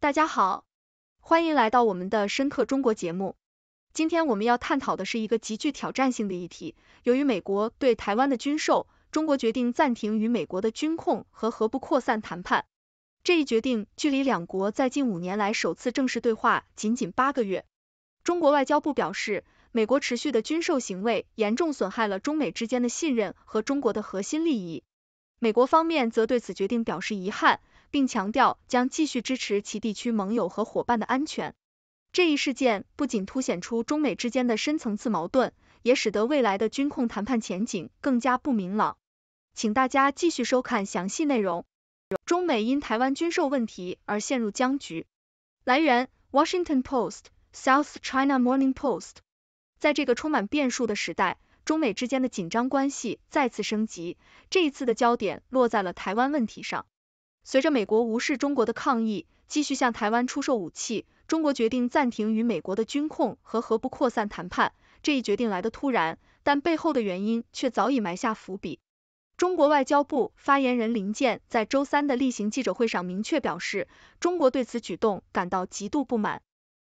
大家好，欢迎来到我们的《深刻中国》节目。今天我们要探讨的是一个极具挑战性的议题。由于美国对台湾的军售，中国决定暂停与美国的军控和核不扩散谈判。这一决定距离两国在近五年来首次正式对话仅仅八个月。中国外交部表示，美国持续的军售行为严重损害了中美之间的信任和中国的核心利益。美国方面则对此决定表示遗憾。并强调将继续支持其地区盟友和伙伴的安全。这一事件不仅凸显出中美之间的深层次矛盾，也使得未来的军控谈判前景更加不明朗。请大家继续收看详细内容。中美因台湾军售问题而陷入僵局。来源：Washington Post、South China Morning Post。在这个充满变数的时代，中美之间的紧张关系再次升级，这一次的焦点落在了台湾问题上。随着美国无视中国的抗议，继续向台湾出售武器，中国决定暂停与美国的军控和核不扩散谈判。这一决定来得突然，但背后的原因却早已埋下伏笔。中国外交部发言人林健在周三的例行记者会上明确表示，中国对此举动感到极度不满。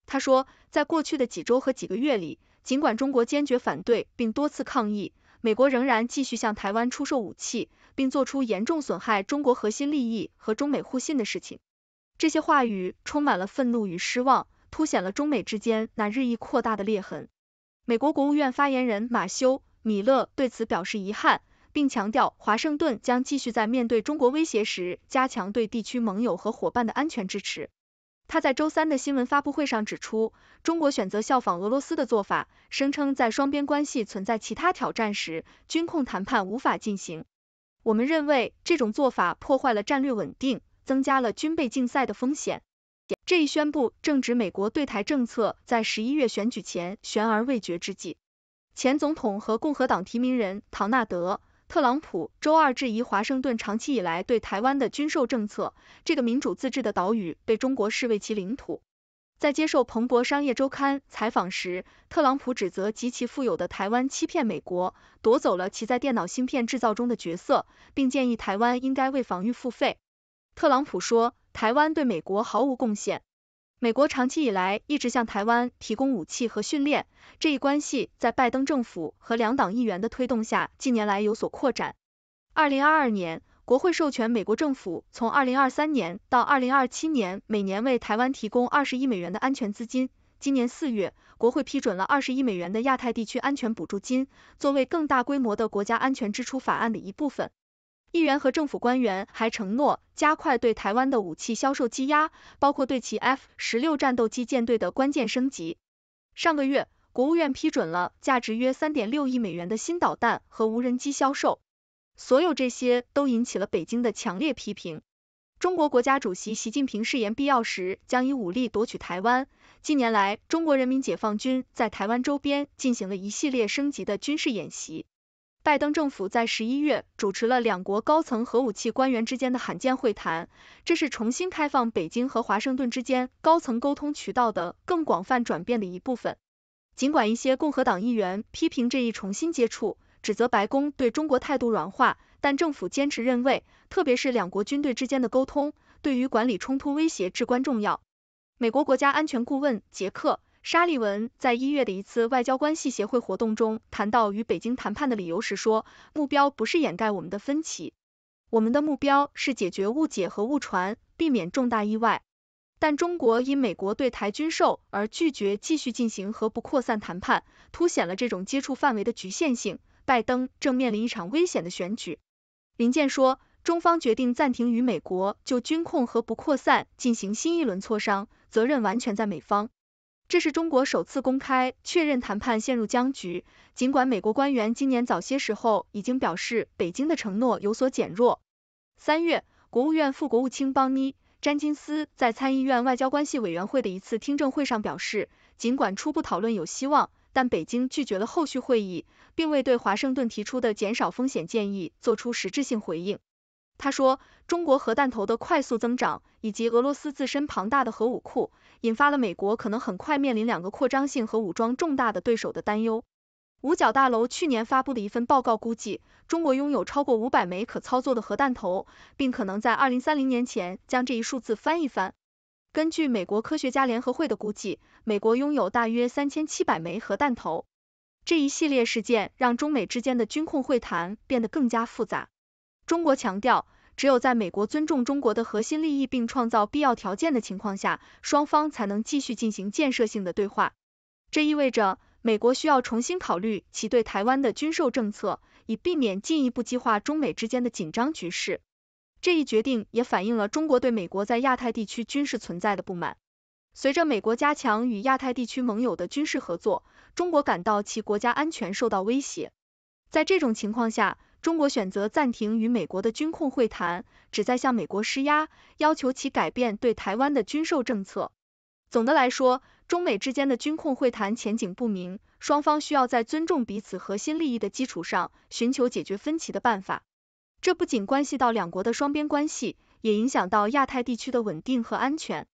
他说，在过去的几周和几个月里，尽管中国坚决反对并多次抗议。美国仍然继续向台湾出售武器，并做出严重损害中国核心利益和中美互信的事情。这些话语充满了愤怒与失望，凸显了中美之间那日益扩大的裂痕。美国国务院发言人马修·米勒对此表示遗憾，并强调华盛顿将继续在面对中国威胁时，加强对地区盟友和伙伴的安全支持。他在周三的新闻发布会上指出，中国选择效仿俄罗斯的做法，声称在双边关系存在其他挑战时，军控谈判无法进行。我们认为这种做法破坏了战略稳定，增加了军备竞赛的风险。这一宣布正值美国对台政策在十一月选举前悬而未决之际。前总统和共和党提名人唐纳德。特朗普周二质疑华盛顿长期以来对台湾的军售政策。这个民主自治的岛屿被中国视为其领土。在接受《彭博商业周刊》采访时，特朗普指责极其富有的台湾欺骗美国，夺走了其在电脑芯片制造中的角色，并建议台湾应该为防御付费。特朗普说：“台湾对美国毫无贡献。”美国长期以来一直向台湾提供武器和训练，这一关系在拜登政府和两党议员的推动下近年来有所扩展。2022年，国会授权美国政府从2023年到2027年每年为台湾提供20亿美元的安全资金。今年4月，国会批准了20亿美元的亚太地区安全补助金，作为更大规模的国家安全支出法案的一部分。议员和政府官员还承诺加快对台湾的武器销售积压，包括对其 F-16 战斗机舰队的关键升级。上个月，国务院批准了价值约三点六亿美元的新导弹和无人机销售，所有这些都引起了北京的强烈批评。中国国家主席习近平誓言必要时将以武力夺取台湾。近年来，中国人民解放军在台湾周边进行了一系列升级的军事演习。拜登政府在十一月主持了两国高层核武器官员之间的罕见会谈，这是重新开放北京和华盛顿之间高层沟通渠道的更广泛转变的一部分。尽管一些共和党议员批评这一重新接触，指责白宫对中国态度软化，但政府坚持认为，特别是两国军队之间的沟通，对于管理冲突威胁至关重要。美国国家安全顾问杰克。沙利文在一月的一次外交关系协会活动中谈到与北京谈判的理由时说，目标不是掩盖我们的分歧，我们的目标是解决误解和误传，避免重大意外。但中国因美国对台军售而拒绝继续进行核不扩散谈判，凸显了这种接触范围的局限性。拜登正面临一场危险的选举。林健说，中方决定暂停与美国就军控和不扩散进行新一轮磋商，责任完全在美方。这是中国首次公开确认谈判陷入僵局，尽管美国官员今年早些时候已经表示北京的承诺有所减弱。三月，国务院副国务卿邦妮·詹金斯在参议院外交关系委员会的一次听证会上表示，尽管初步讨论有希望，但北京拒绝了后续会议，并未对华盛顿提出的减少风险建议做出实质性回应。他说，中国核弹头的快速增长，以及俄罗斯自身庞大的核武库，引发了美国可能很快面临两个扩张性和武装重大的对手的担忧。五角大楼去年发布的一份报告估计，中国拥有超过五百枚可操作的核弹头，并可能在二零三零年前将这一数字翻一翻。根据美国科学家联合会的估计，美国拥有大约三千七百枚核弹头。这一系列事件让中美之间的军控会谈变得更加复杂。中国强调，只有在美国尊重中国的核心利益并创造必要条件的情况下，双方才能继续进行建设性的对话。这意味着美国需要重新考虑其对台湾的军售政策，以避免进一步激化中美之间的紧张局势。这一决定也反映了中国对美国在亚太地区军事存在的不满。随着美国加强与亚太地区盟友的军事合作，中国感到其国家安全受到威胁。在这种情况下，中国选择暂停与美国的军控会谈，旨在向美国施压，要求其改变对台湾的军售政策。总的来说，中美之间的军控会谈前景不明，双方需要在尊重彼此核心利益的基础上，寻求解决分歧的办法。这不仅关系到两国的双边关系，也影响到亚太地区的稳定和安全。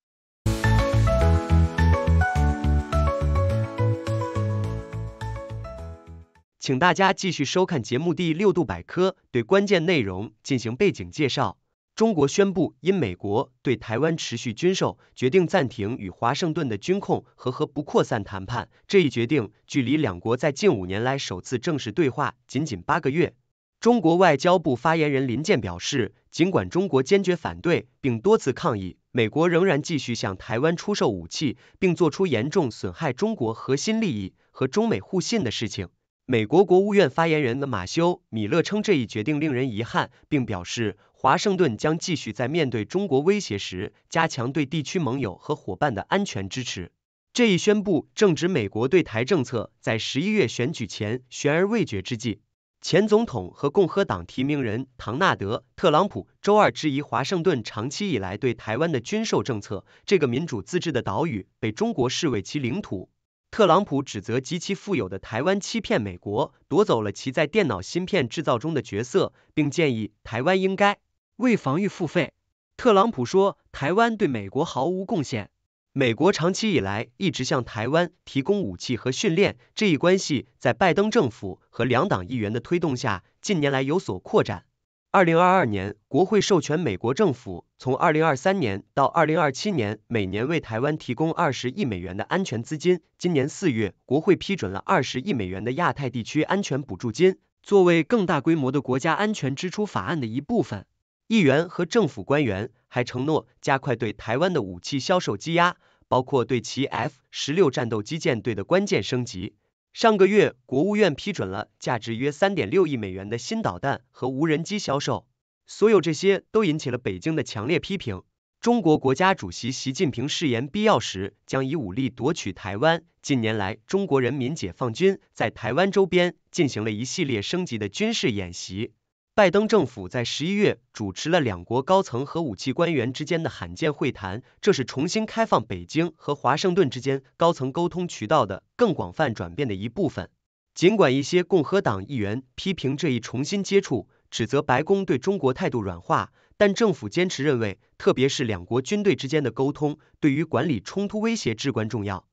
请大家继续收看节目第六度百科，对关键内容进行背景介绍。中国宣布因美国对台湾持续军售，决定暂停与华盛顿的军控和核不扩散谈判。这一决定距离两国在近五年来首次正式对话仅仅八个月。中国外交部发言人林健表示，尽管中国坚决反对并多次抗议，美国仍然继续向台湾出售武器，并做出严重损害中国核心利益和中美互信的事情。美国国务院发言人的马修·米勒称这一决定令人遗憾，并表示华盛顿将继续在面对中国威胁时，加强对地区盟友和伙伴的安全支持。这一宣布正值美国对台政策在十一月选举前悬而未决之际。前总统和共和党提名人唐纳德·特朗普周二质疑华盛顿长期以来对台湾的军售政策，这个民主自治的岛屿被中国视为其领土。特朗普指责极其富有的台湾欺骗美国，夺走了其在电脑芯片制造中的角色，并建议台湾应该为防御付费。特朗普说，台湾对美国毫无贡献。美国长期以来一直向台湾提供武器和训练，这一关系在拜登政府和两党议员的推动下近年来有所扩展。二零二二年，国会授权美国政府从二零二三年到二零二七年每年为台湾提供二十亿美元的安全资金。今年四月，国会批准了二十亿美元的亚太地区安全补助金，作为更大规模的国家安全支出法案的一部分。议员和政府官员还承诺加快对台湾的武器销售积压，包括对其 f 十六战斗机舰队的关键升级。上个月，国务院批准了价值约三点六亿美元的新导弹和无人机销售，所有这些都引起了北京的强烈批评。中国国家主席习近平誓言必要时将以武力夺取台湾。近年来，中国人民解放军在台湾周边进行了一系列升级的军事演习。拜登政府在十一月主持了两国高层和武器官员之间的罕见会谈，这是重新开放北京和华盛顿之间高层沟通渠道的更广泛转变的一部分。尽管一些共和党议员批评这一重新接触，指责白宫对中国态度软化，但政府坚持认为，特别是两国军队之间的沟通，对于管理冲突威胁至关重要。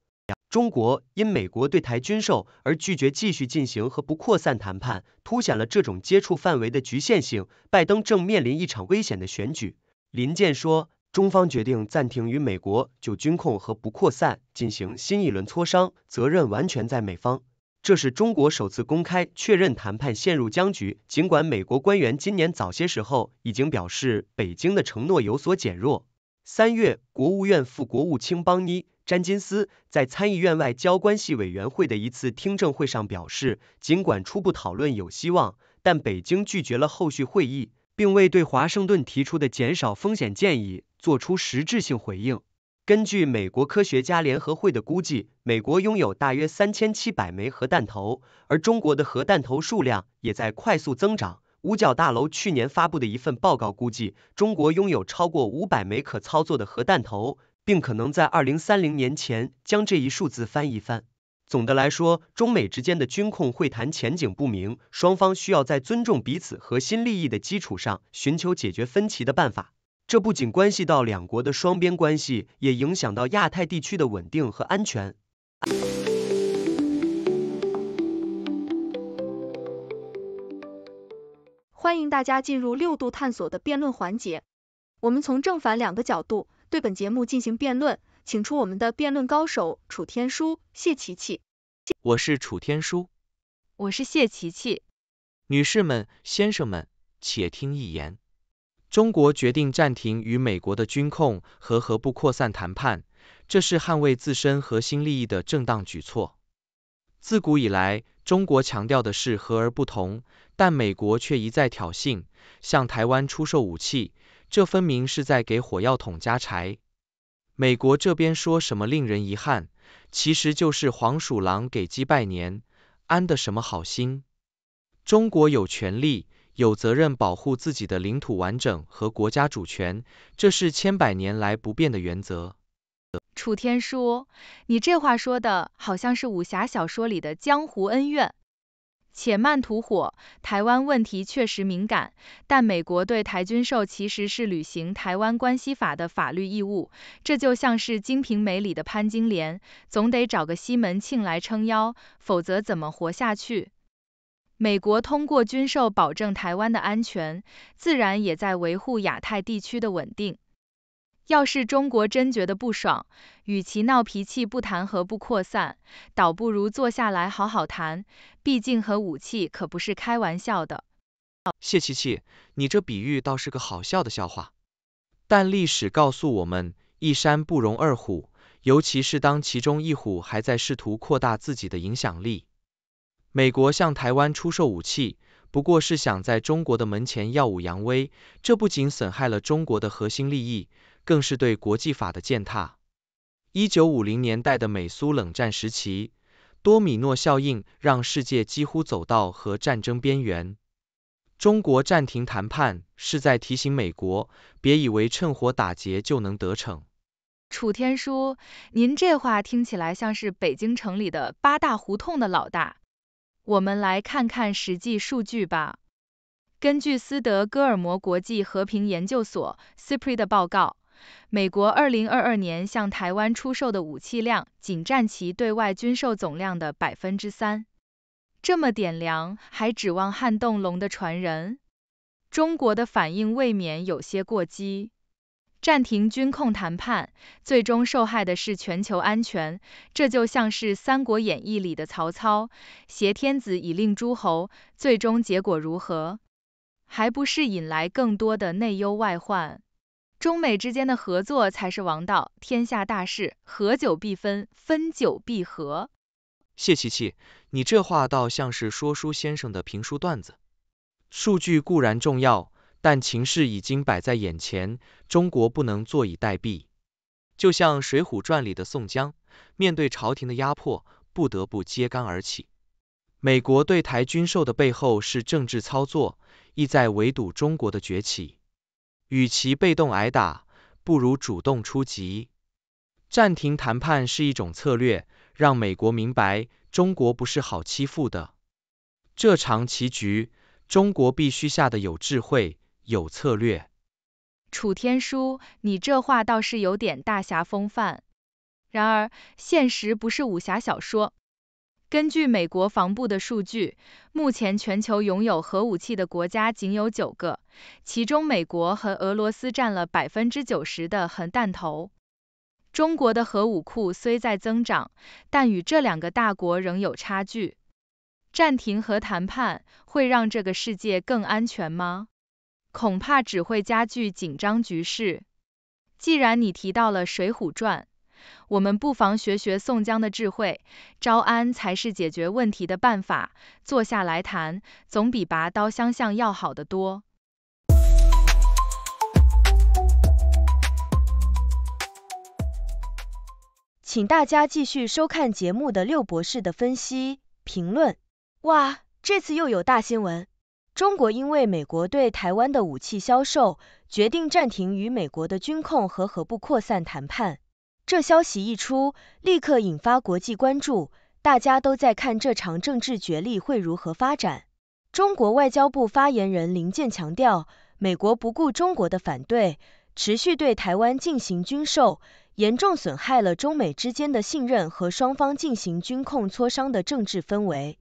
中国因美国对台军售而拒绝继续进行和不扩散谈判，凸显了这种接触范围的局限性。拜登正面临一场危险的选举，林健说，中方决定暂停与美国就军控和不扩散进行新一轮磋商，责任完全在美方。这是中国首次公开确认谈判陷入僵局，尽管美国官员今年早些时候已经表示，北京的承诺有所减弱。三月，国务院副国务卿邦尼。詹金斯在参议院外交关系委员会的一次听证会上表示，尽管初步讨论有希望，但北京拒绝了后续会议，并未对华盛顿提出的减少风险建议做出实质性回应。根据美国科学家联合会的估计，美国拥有大约三千七百枚核弹头，而中国的核弹头数量也在快速增长。五角大楼去年发布的一份报告估计，中国拥有超过五百枚可操作的核弹头。并可能在二零三零年前将这一数字翻一番。总的来说，中美之间的军控会谈前景不明，双方需要在尊重彼此核心利益的基础上寻求解决分歧的办法。这不仅关系到两国的双边关系，也影响到亚太地区的稳定和安全。欢迎大家进入六度探索的辩论环节，我们从正反两个角度。对本节目进行辩论，请出我们的辩论高手楚天舒、谢琪琪。我是楚天舒，我是谢琪琪。女士们、先生们，且听一言。中国决定暂停与美国的军控和核不扩散谈判，这是捍卫自身核心利益的正当举措。自古以来，中国强调的是和而不同，但美国却一再挑衅，向台湾出售武器。这分明是在给火药桶加柴。美国这边说什么令人遗憾，其实就是黄鼠狼给鸡拜年，安的什么好心。中国有权利、有责任保护自己的领土完整和国家主权，这是千百年来不变的原则。楚天舒，你这话说的好像是武侠小说里的江湖恩怨。且慢吐火，台湾问题确实敏感，但美国对台军售其实是履行《台湾关系法》的法律义务。这就像是《金瓶梅》里的潘金莲，总得找个西门庆来撑腰，否则怎么活下去？美国通过军售保证台湾的安全，自然也在维护亚太地区的稳定。要是中国真觉得不爽，与其闹脾气、不谈和、不扩散，倒不如坐下来好好谈。毕竟和武器可不是开玩笑的。谢琪琪，你这比喻倒是个好笑的笑话。但历史告诉我们，一山不容二虎，尤其是当其中一虎还在试图扩大自己的影响力。美国向台湾出售武器，不过是想在中国的门前耀武扬威，这不仅损害了中国的核心利益。更是对国际法的践踏。一九五零年代的美苏冷战时期，多米诺效应让世界几乎走到和战争边缘。中国暂停谈判，是在提醒美国，别以为趁火打劫就能得逞。楚天舒，您这话听起来像是北京城里的八大胡同的老大。我们来看看实际数据吧。根据斯德哥尔摩国际和平研究所 c i p r i 的报告。美国2022年向台湾出售的武器量仅占其对外军售总量的百分之3%，这么点粮还指望撼动龙的传人？中国的反应未免有些过激，暂停军控谈判，最终受害的是全球安全。这就像是《三国演义》里的曹操，挟天子以令诸侯，最终结果如何？还不是引来更多的内忧外患？中美之间的合作才是王道，天下大事，合久必分，分久必合。谢琪琪，你这话倒像是说书先生的评书段子。数据固然重要，但情势已经摆在眼前，中国不能坐以待毙。就像《水浒传》里的宋江，面对朝廷的压迫，不得不揭竿而起。美国对台军售的背后是政治操作，意在围堵中国的崛起。与其被动挨打，不如主动出击。暂停谈判是一种策略，让美国明白中国不是好欺负的。这场棋局，中国必须下的有智慧、有策略。楚天舒，你这话倒是有点大侠风范。然而，现实不是武侠小说。根据美国防部的数据，目前全球拥有核武器的国家仅有九个，其中美国和俄罗斯占了百分之九十的核弹头。中国的核武库虽在增长，但与这两个大国仍有差距。暂停核谈判会让这个世界更安全吗？恐怕只会加剧紧张局势。既然你提到了《水浒传》。我们不妨学学宋江的智慧，招安才是解决问题的办法。坐下来谈，总比拔刀相向要好得多。请大家继续收看节目的六博士的分析评论。哇，这次又有大新闻！中国因为美国对台湾的武器销售，决定暂停与美国的军控和核不扩散谈判。这消息一出，立刻引发国际关注，大家都在看这场政治角力会如何发展。中国外交部发言人林健强调，美国不顾中国的反对，持续对台湾进行军售，严重损害了中美之间的信任和双方进行军控磋商的政治氛围。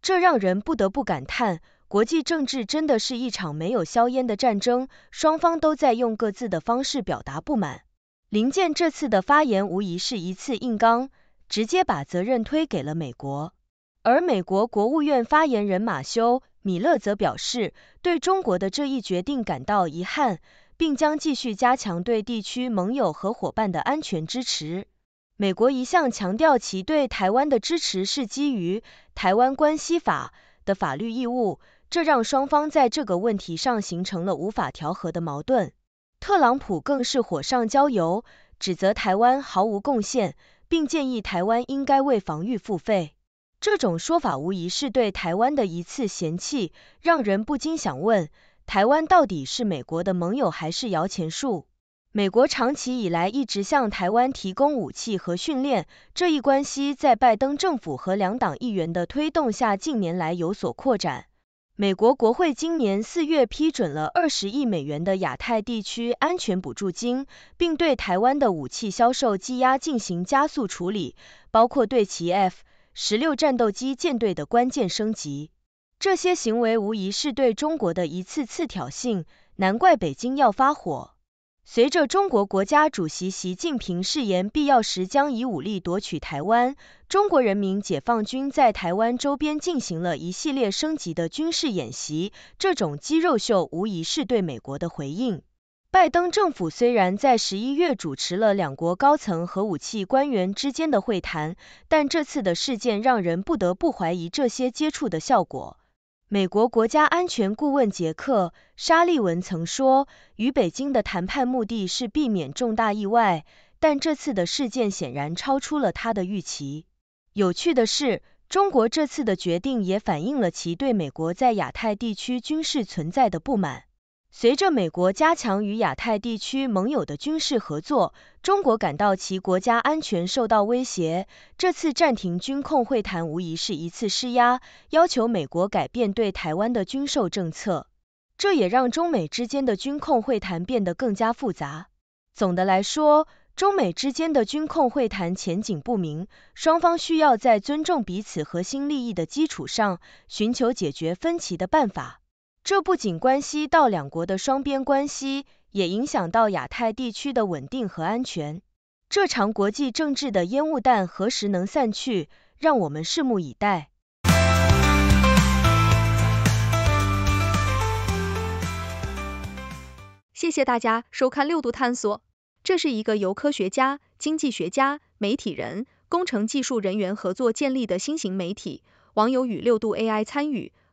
这让人不得不感叹，国际政治真的是一场没有硝烟的战争，双方都在用各自的方式表达不满。林健这次的发言无疑是一次硬刚，直接把责任推给了美国。而美国国务院发言人马修·米勒则表示，对中国的这一决定感到遗憾，并将继续加强对地区盟友和伙伴的安全支持。美国一向强调其对台湾的支持是基于《台湾关系法》的法律义务，这让双方在这个问题上形成了无法调和的矛盾。特朗普更是火上浇油，指责台湾毫无贡献，并建议台湾应该为防御付费。这种说法无疑是对台湾的一次嫌弃，让人不禁想问，台湾到底是美国的盟友还是摇钱树？美国长期以来一直向台湾提供武器和训练，这一关系在拜登政府和两党议员的推动下，近年来有所扩展。美国国会今年四月批准了二十亿美元的亚太地区安全补助金，并对台湾的武器销售积压进行加速处理，包括对其 F 十六战斗机舰队的关键升级。这些行为无疑是对中国的一次次挑衅，难怪北京要发火。随着中国国家主席习近平誓言必要时将以武力夺取台湾，中国人民解放军在台湾周边进行了一系列升级的军事演习。这种肌肉秀无疑是对美国的回应。拜登政府虽然在十一月主持了两国高层核武器官员之间的会谈，但这次的事件让人不得不怀疑这些接触的效果。美国国家安全顾问杰克·沙利文曾说，与北京的谈判目的是避免重大意外，但这次的事件显然超出了他的预期。有趣的是，中国这次的决定也反映了其对美国在亚太地区军事存在的不满。随着美国加强与亚太地区盟友的军事合作，中国感到其国家安全受到威胁。这次暂停军控会谈无疑是一次施压，要求美国改变对台湾的军售政策。这也让中美之间的军控会谈变得更加复杂。总的来说，中美之间的军控会谈前景不明，双方需要在尊重彼此核心利益的基础上，寻求解决分歧的办法。这不仅关系到两国的双边关系，也影响到亚太地区的稳定和安全。这场国际政治的烟雾弹何时能散去，让我们拭目以待。谢谢大家收看六度探索，这是一个由科学家、经济学家、媒体人、工程技术人员合作建立的新型媒体，网友与六度 AI 参与。